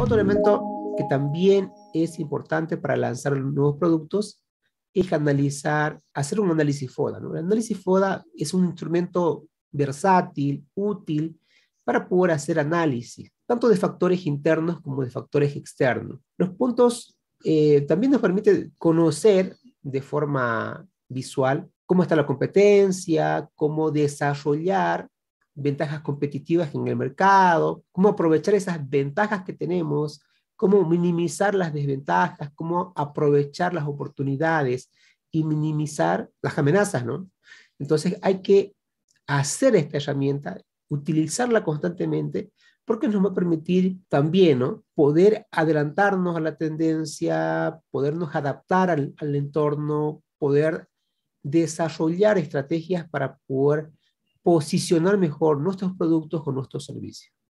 Otro elemento que también es importante para lanzar nuevos productos es analizar, hacer un análisis FODA. El análisis FODA es un instrumento versátil, útil, para poder hacer análisis, tanto de factores internos como de factores externos. Los puntos eh, también nos permite conocer de forma visual cómo está la competencia, cómo desarrollar ventajas competitivas en el mercado, cómo aprovechar esas ventajas que tenemos, cómo minimizar las desventajas, cómo aprovechar las oportunidades y minimizar las amenazas, ¿no? Entonces hay que hacer esta herramienta, utilizarla constantemente, porque nos va a permitir también ¿no? poder adelantarnos a la tendencia, podernos adaptar al, al entorno, poder desarrollar estrategias para poder posicionar mejor nuestros productos con nuestros servicios.